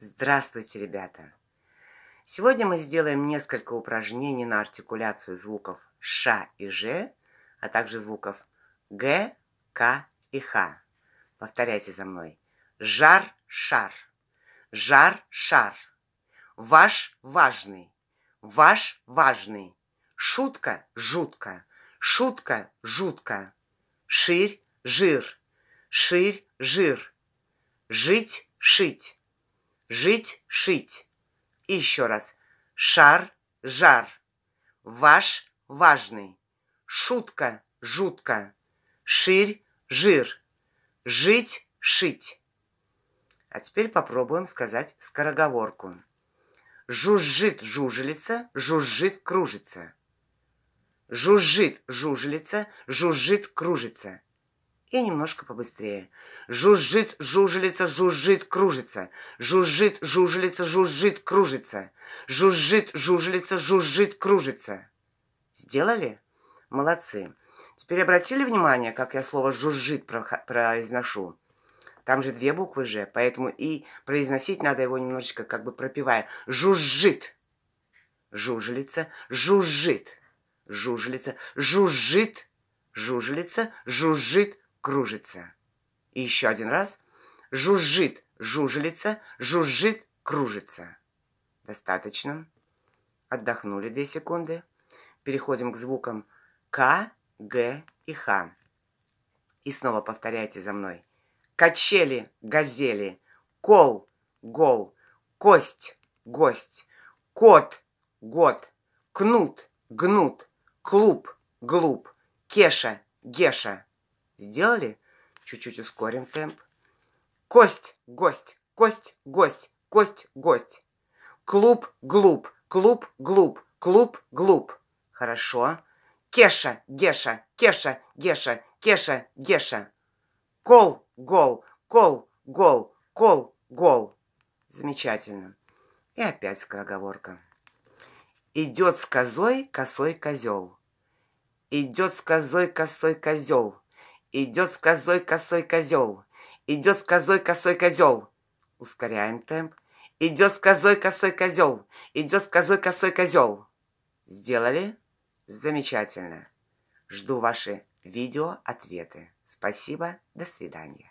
Здравствуйте, ребята! Сегодня мы сделаем несколько упражнений на артикуляцию звуков «ш» и «ж», а также звуков «г», «к» и «х». Повторяйте за мной. Жар-шар. Жар-шар. Ваш важный. Ваш важный. Шутка жутко. Шутка жутко. Ширь жир. Ширь жир. Жить шить жить, шить. И еще раз. Шар, жар. Ваш, важный. Шутка, жутко. Ширь, жир. Жить, шить. А теперь попробуем сказать скороговорку. Жужжит жужелица, жужжит кружится. Жужжит жужелица, жужжит кружится и немножко побыстрее. Жужжит, жужелица, жужжит, кружится. Жужжит, жужелица, жужжит, кружится. Жужжит, жужелица, жужжит, кружится. Сделали? Молодцы. Теперь обратили внимание, как я слово «жужжит» произношу? Там же две буквы «ж», поэтому и произносить надо его немножечко как бы пропивая. «Жужжит». Жужелица, жужжит. Жужелица, жужжит. Жужелица, жужжит, кружится. И еще один раз. Жужжит, жужелится, жужжит, кружится. Достаточно. Отдохнули две секунды. Переходим к звукам К, Г и Х. И снова повторяйте за мной. Качели, газели, кол, гол, кость, гость, кот, год, кнут, гнут, клуб, глуп, кеша, геша. Сделали? Чуть-чуть ускорим темп. Кость, гость, кость, гость, кость, гость. Клуб, глуп, клуб, глуп, клуб, глуп. Хорошо. Кеша, Геша, Кеша, Геша, Кеша, Геша. Кол, гол, кол, гол, кол, гол. Замечательно. И опять скороговорка. Идет с козой косой козел. Идет с козой косой козел. Идет с козой косой козел. Идет с козой косой козел. Ускоряем темп. Идет с козой косой козел. Идет с козой косой козел. Сделали? Замечательно. Жду ваши видео, ответы. Спасибо, до свидания.